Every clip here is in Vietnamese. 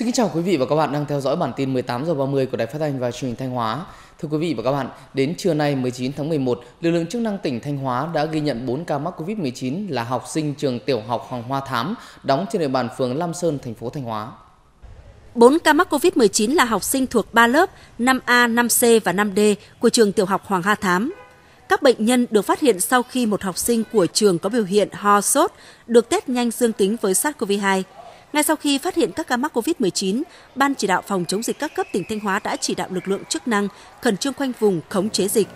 Xin kính chào quý vị và các bạn đang theo dõi bản tin 18 giờ 30 của Đài Phát thanh và Truyền hình Thanh Hóa. Thưa quý vị và các bạn, đến trưa nay 19 tháng 11, lực lượng chức năng tỉnh Thanh Hóa đã ghi nhận 4 ca mắc Covid-19 là học sinh trường tiểu học Hoàng Hoa Thám, đóng trên địa bàn phường Lam Sơn, thành phố Thanh Hóa. 4 ca mắc COVID-19 là học sinh thuộc 3 lớp 5A, 5C và 5D của trường tiểu học Hoàng Hoa Thám. Các bệnh nhân được phát hiện sau khi một học sinh của trường có biểu hiện ho sốt, được test nhanh dương tính với SARS-CoV-2 ngay sau khi phát hiện các ca mắc COVID-19, Ban chỉ đạo phòng chống dịch các cấp tỉnh Thanh Hóa đã chỉ đạo lực lượng chức năng khẩn trương khoanh vùng khống chế dịch.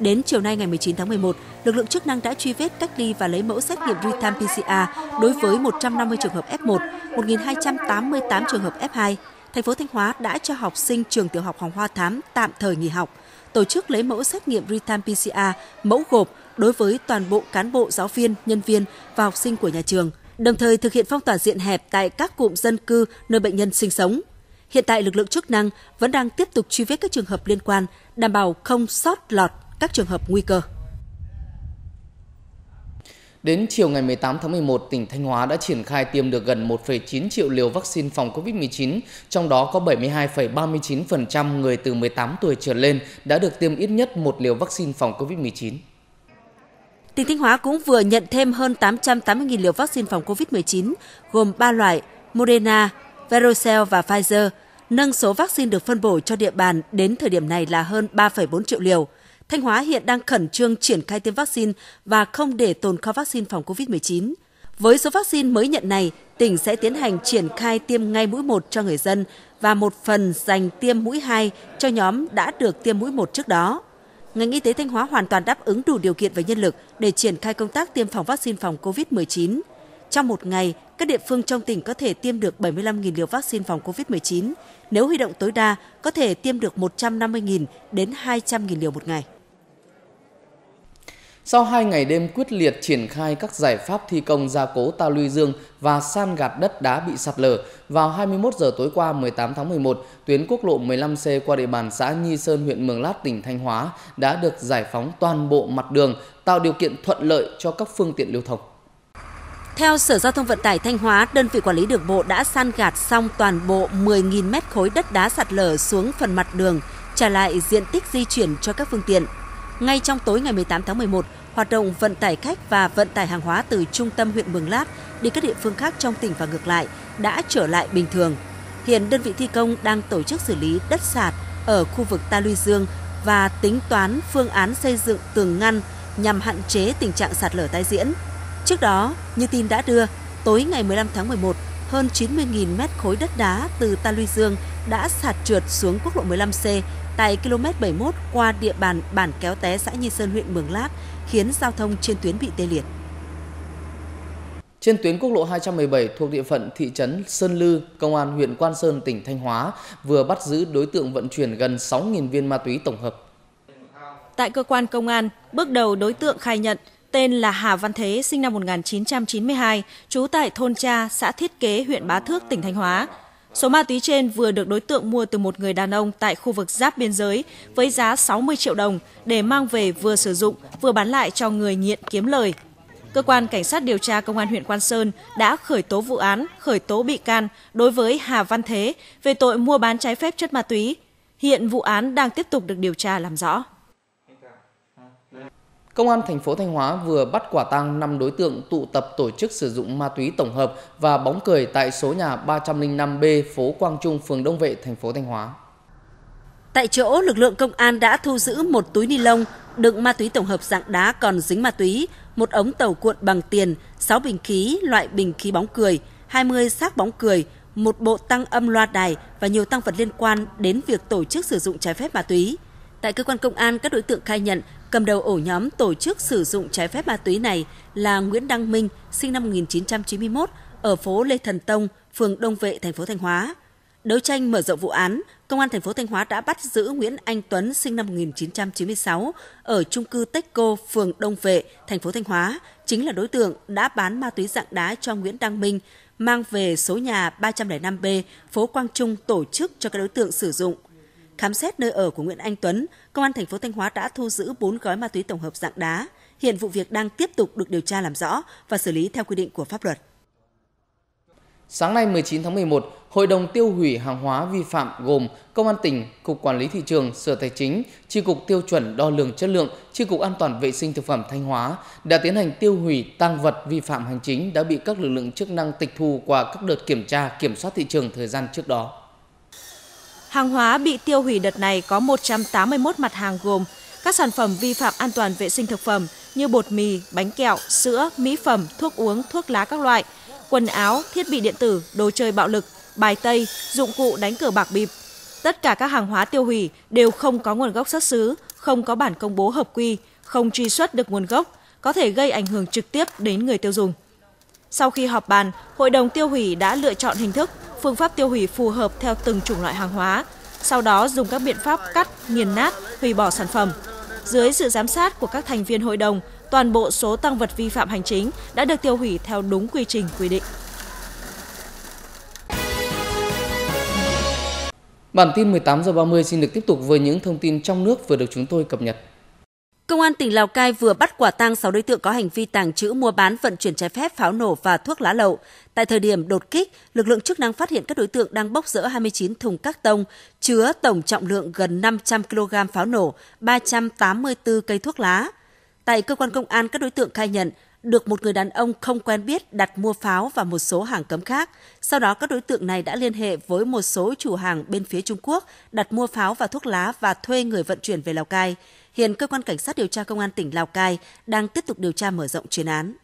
Đến chiều nay ngày 19 tháng 11, lực lượng chức năng đã truy vết cách ly và lấy mẫu xét nghiệm real PCR đối với 150 trường hợp F1, 1.288 trường hợp F2. Thành phố Thanh Hóa đã cho học sinh trường tiểu học Hoàng Hoa Thám tạm thời nghỉ học, tổ chức lấy mẫu xét nghiệm real PCR, mẫu gộp đối với toàn bộ cán bộ, giáo viên, nhân viên và học sinh của nhà trường – đồng thời thực hiện phong tỏa diện hẹp tại các cụm dân cư nơi bệnh nhân sinh sống. Hiện tại lực lượng chức năng vẫn đang tiếp tục truy vết các trường hợp liên quan, đảm bảo không sót lọt các trường hợp nguy cơ. Đến chiều ngày 18 tháng 11, tỉnh Thanh Hóa đã triển khai tiêm được gần 1,9 triệu liều vaccine phòng COVID-19, trong đó có 72,39% người từ 18 tuổi trở lên đã được tiêm ít nhất một liều vaccine phòng COVID-19. Tỉnh Thanh Hóa cũng vừa nhận thêm hơn 880.000 liều vaccine phòng COVID-19, gồm 3 loại Moderna, Verocell và Pfizer, nâng số vaccine được phân bổ cho địa bàn đến thời điểm này là hơn 3,4 triệu liều. Thanh Hóa hiện đang khẩn trương triển khai tiêm vaccine và không để tồn kho vaccine phòng COVID-19. Với số vaccine mới nhận này, tỉnh sẽ tiến hành triển khai tiêm ngay mũi 1 cho người dân và một phần dành tiêm mũi 2 cho nhóm đã được tiêm mũi 1 trước đó ngành y tế Thanh Hóa hoàn toàn đáp ứng đủ điều kiện và nhân lực để triển khai công tác tiêm phòng vaccine phòng COVID-19. Trong một ngày, các địa phương trong tỉnh có thể tiêm được 75.000 liều vaccine phòng COVID-19. Nếu huy động tối đa, có thể tiêm được 150.000 đến 200.000 liều một ngày. Sau 2 ngày đêm quyết liệt triển khai các giải pháp thi công gia cố ta luy dương và san gạt đất đá bị sạt lở, vào 21 giờ tối qua 18 tháng 11, tuyến quốc lộ 15C qua địa bàn xã Nhi Sơn huyện Mường Lát tỉnh Thanh Hóa đã được giải phóng toàn bộ mặt đường, tạo điều kiện thuận lợi cho các phương tiện lưu thông. Theo Sở Giao thông Vận tải Thanh Hóa, đơn vị quản lý đường bộ đã san gạt xong toàn bộ 10.000 mét khối đất đá sạt lở xuống phần mặt đường, trả lại diện tích di chuyển cho các phương tiện. Ngay trong tối ngày 18 tháng 11, hoạt động vận tải khách và vận tải hàng hóa từ trung tâm huyện Mường Lát đi các địa phương khác trong tỉnh và ngược lại đã trở lại bình thường. Hiện đơn vị thi công đang tổ chức xử lý đất sạt ở khu vực Ta Luy Dương và tính toán phương án xây dựng tường ngăn nhằm hạn chế tình trạng sạt lở tái diễn. Trước đó, như tin đã đưa, tối ngày 15 tháng 11, hơn 90.000 mét khối đất đá từ ta luy dương đã sạt trượt xuống quốc lộ 15C tại km 71 qua địa bàn bản kéo té xã Nhi Sơn huyện Mường Lát, khiến giao thông trên tuyến bị tê liệt. Trên tuyến quốc lộ 217 thuộc địa phận thị trấn Sơn Lư, công an huyện Quan Sơn, tỉnh Thanh Hóa vừa bắt giữ đối tượng vận chuyển gần 6.000 viên ma túy tổng hợp. Tại cơ quan công an, bước đầu đối tượng khai nhận tên là Hà Văn Thế, sinh năm 1992, trú tại thôn Cha, xã Thiết Kế, huyện Bá Thước, tỉnh Thanh Hóa. Số ma túy trên vừa được đối tượng mua từ một người đàn ông tại khu vực giáp biên giới với giá 60 triệu đồng để mang về vừa sử dụng vừa bán lại cho người nghiện kiếm lời. Cơ quan Cảnh sát điều tra Công an huyện Quan Sơn đã khởi tố vụ án, khởi tố bị can đối với Hà Văn Thế về tội mua bán trái phép chất ma túy. Hiện vụ án đang tiếp tục được điều tra làm rõ. Công an thành phố Thanh Hóa vừa bắt quả tang 5 đối tượng tụ tập tổ chức sử dụng ma túy tổng hợp và bóng cười tại số nhà 305B phố Quang Trung, phường Đông Vệ, thành phố Thanh Hóa. Tại chỗ, lực lượng công an đã thu giữ một túi ni lông đựng ma túy tổng hợp dạng đá còn dính ma túy, một ống tàu cuộn bằng tiền, 6 bình khí loại bình khí bóng cười, 20 xác bóng cười, một bộ tăng âm loa đài và nhiều tăng vật liên quan đến việc tổ chức sử dụng trái phép ma túy. Tại cơ quan công an, các đối tượng khai nhận Cầm đầu ổ nhóm tổ chức sử dụng trái phép ma túy này là Nguyễn Đăng Minh, sinh năm 1991, ở phố Lê Thần Tông, phường Đông Vệ, thành phố Thanh Hóa. Đấu tranh mở rộng vụ án, Công an thành phố Thanh Hóa đã bắt giữ Nguyễn Anh Tuấn sinh năm 1996 ở trung cư Techco, phường Đông Vệ, thành phố Thanh Hóa, chính là đối tượng đã bán ma túy dạng đá cho Nguyễn Đăng Minh, mang về số nhà 305B, phố Quang Trung tổ chức cho các đối tượng sử dụng. Khám xét nơi ở của Nguyễn Anh Tuấn, công an thành phố Thanh Hóa đã thu giữ 4 gói ma túy tổng hợp dạng đá. Hiện vụ việc đang tiếp tục được điều tra làm rõ và xử lý theo quy định của pháp luật. Sáng nay 19 tháng 11, Hội đồng tiêu hủy hàng hóa vi phạm gồm Công an tỉnh, Cục Quản lý Thị trường, Sở Tài chính, Tri Cục Tiêu chuẩn Đo lường Chất lượng, Tri Cục An toàn Vệ sinh Thực phẩm Thanh Hóa đã tiến hành tiêu hủy tăng vật vi phạm hành chính đã bị các lực lượng chức năng tịch thu qua các đợt kiểm tra, kiểm soát thị trường thời gian trước đó. Hàng hóa bị tiêu hủy đợt này có 181 mặt hàng gồm các sản phẩm vi phạm an toàn vệ sinh thực phẩm như bột mì, bánh kẹo, sữa, mỹ phẩm, thuốc uống, thuốc lá các loại, quần áo, thiết bị điện tử, đồ chơi bạo lực, bài tây, dụng cụ đánh cờ bạc bịp. Tất cả các hàng hóa tiêu hủy đều không có nguồn gốc xuất xứ, không có bản công bố hợp quy, không truy xuất được nguồn gốc, có thể gây ảnh hưởng trực tiếp đến người tiêu dùng. Sau khi họp bàn, hội đồng tiêu hủy đã lựa chọn hình thức phương pháp tiêu hủy phù hợp theo từng chủng loại hàng hóa, sau đó dùng các biện pháp cắt, nghiền nát, hủy bỏ sản phẩm. Dưới sự giám sát của các thành viên hội đồng, toàn bộ số tăng vật vi phạm hành chính đã được tiêu hủy theo đúng quy trình quy định. Bản tin 18 giờ 30 xin được tiếp tục với những thông tin trong nước vừa được chúng tôi cập nhật. Công an tỉnh Lào Cai vừa bắt quả tang 6 đối tượng có hành vi tàng trữ mua bán vận chuyển trái phép pháo nổ và thuốc lá lậu. Tại thời điểm đột kích, lực lượng chức năng phát hiện các đối tượng đang bốc rỡ 29 thùng các tông chứa tổng trọng lượng gần 500 kg pháo nổ, 384 cây thuốc lá. Tại cơ quan công an, các đối tượng khai nhận được một người đàn ông không quen biết đặt mua pháo và một số hàng cấm khác. Sau đó các đối tượng này đã liên hệ với một số chủ hàng bên phía Trung Quốc đặt mua pháo và thuốc lá và thuê người vận chuyển về Lào Cai. Hiện cơ quan cảnh sát điều tra công an tỉnh Lào Cai đang tiếp tục điều tra mở rộng chuyên án.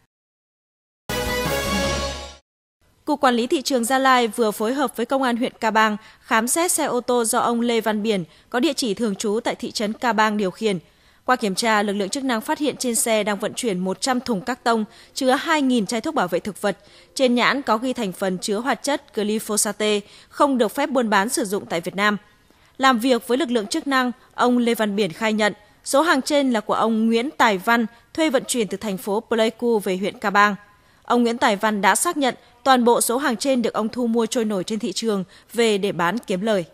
Cục Quản lý Thị trường Gia Lai vừa phối hợp với Công an huyện Ca Bang khám xét xe ô tô do ông Lê Văn Biển có địa chỉ thường trú tại thị trấn Ca Bang điều khiển – qua kiểm tra, lực lượng chức năng phát hiện trên xe đang vận chuyển 100 thùng các tông chứa 2.000 chai thuốc bảo vệ thực vật. Trên nhãn có ghi thành phần chứa hoạt chất glyphosate, không được phép buôn bán sử dụng tại Việt Nam. Làm việc với lực lượng chức năng, ông Lê Văn Biển khai nhận số hàng trên là của ông Nguyễn Tài Văn thuê vận chuyển từ thành phố Pleiku về huyện Ca Bang. Ông Nguyễn Tài Văn đã xác nhận toàn bộ số hàng trên được ông thu mua trôi nổi trên thị trường về để bán kiếm lời.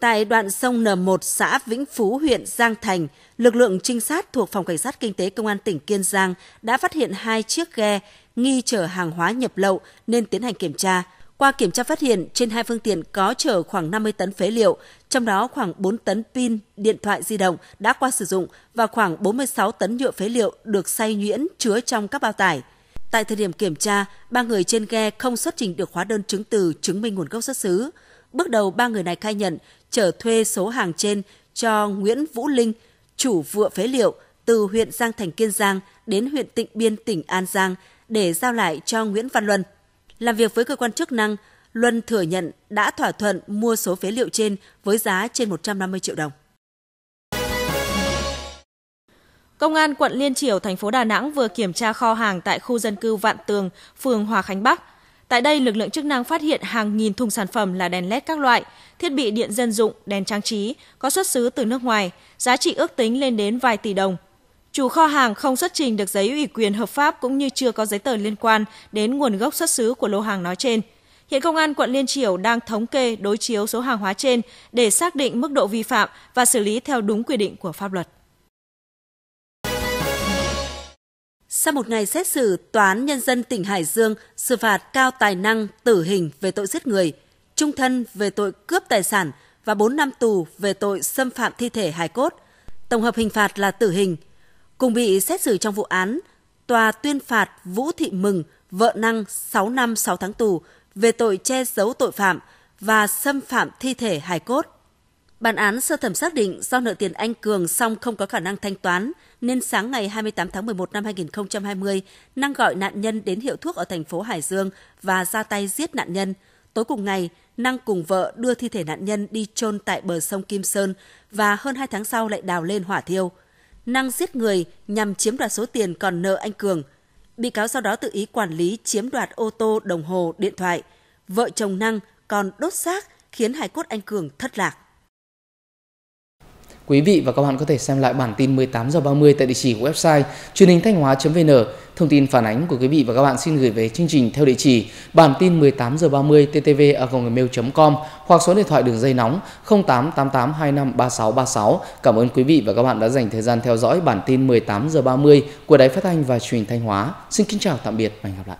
Tại đoạn sông N1 xã Vĩnh Phú huyện Giang Thành, lực lượng trinh sát thuộc Phòng Cảnh sát Kinh tế Công an tỉnh Kiên Giang đã phát hiện hai chiếc ghe nghi chở hàng hóa nhập lậu nên tiến hành kiểm tra. Qua kiểm tra phát hiện trên hai phương tiện có chở khoảng 50 tấn phế liệu, trong đó khoảng 4 tấn pin, điện thoại di động đã qua sử dụng và khoảng 46 tấn nhựa phế liệu được xay nhuyễn chứa trong các bao tải. Tại thời điểm kiểm tra, ba người trên ghe không xuất trình được hóa đơn chứng từ chứng minh nguồn gốc xuất xứ. Bước đầu ba người này khai nhận chở thuê số hàng trên cho Nguyễn Vũ Linh, chủ vựa phế liệu từ huyện Giang Thành Kiên Giang đến huyện Tịnh Biên tỉnh An Giang để giao lại cho Nguyễn Văn Luân. Làm việc với cơ quan chức năng, Luân thừa nhận đã thỏa thuận mua số phế liệu trên với giá trên 150 triệu đồng. Công an quận Liên Triểu, thành phố Đà Nẵng vừa kiểm tra kho hàng tại khu dân cư Vạn Tường, phường Hòa Khánh Bắc, Tại đây, lực lượng chức năng phát hiện hàng nghìn thùng sản phẩm là đèn LED các loại, thiết bị điện dân dụng, đèn trang trí có xuất xứ từ nước ngoài, giá trị ước tính lên đến vài tỷ đồng. Chủ kho hàng không xuất trình được giấy ủy quyền hợp pháp cũng như chưa có giấy tờ liên quan đến nguồn gốc xuất xứ của lô hàng nói trên. Hiện công an quận Liên Triểu đang thống kê đối chiếu số hàng hóa trên để xác định mức độ vi phạm và xử lý theo đúng quy định của pháp luật. Sau một ngày xét xử, Tòa án Nhân dân tỉnh Hải Dương xử phạt Cao Tài Năng tử hình về tội giết người, trung thân về tội cướp tài sản và 4 năm tù về tội xâm phạm thi thể hài cốt. Tổng hợp hình phạt là tử hình. Cùng bị xét xử trong vụ án, tòa tuyên phạt Vũ Thị Mừng, vợ Năng 6 năm 6 tháng tù về tội che giấu tội phạm và xâm phạm thi thể hài cốt. Bản án sơ thẩm xác định do nợ tiền anh Cường xong không có khả năng thanh toán, nên sáng ngày 28 tháng 11 năm 2020, Năng gọi nạn nhân đến hiệu thuốc ở thành phố Hải Dương và ra tay giết nạn nhân. Tối cùng ngày, Năng cùng vợ đưa thi thể nạn nhân đi chôn tại bờ sông Kim Sơn và hơn 2 tháng sau lại đào lên hỏa thiêu. Năng giết người nhằm chiếm đoạt số tiền còn nợ anh Cường. Bị cáo sau đó tự ý quản lý chiếm đoạt ô tô, đồng hồ, điện thoại. Vợ chồng Năng còn đốt xác khiến hải cốt anh Cường thất lạc. Quý vị và các bạn có thể xem lại bản tin 18 giờ 30 tại địa chỉ của website truyền hình thanh hóa.vn. Thông tin phản ánh của quý vị và các bạn xin gửi về chương trình theo địa chỉ bản tin 18 giờ 30 ttv gmail.com hoặc số điện thoại đường dây nóng 0888253636. Cảm ơn quý vị và các bạn đã dành thời gian theo dõi bản tin 18 giờ 30 của Đài Phát thanh và Truyền Thanh Hóa. Xin kính chào tạm biệt và hẹn gặp lại.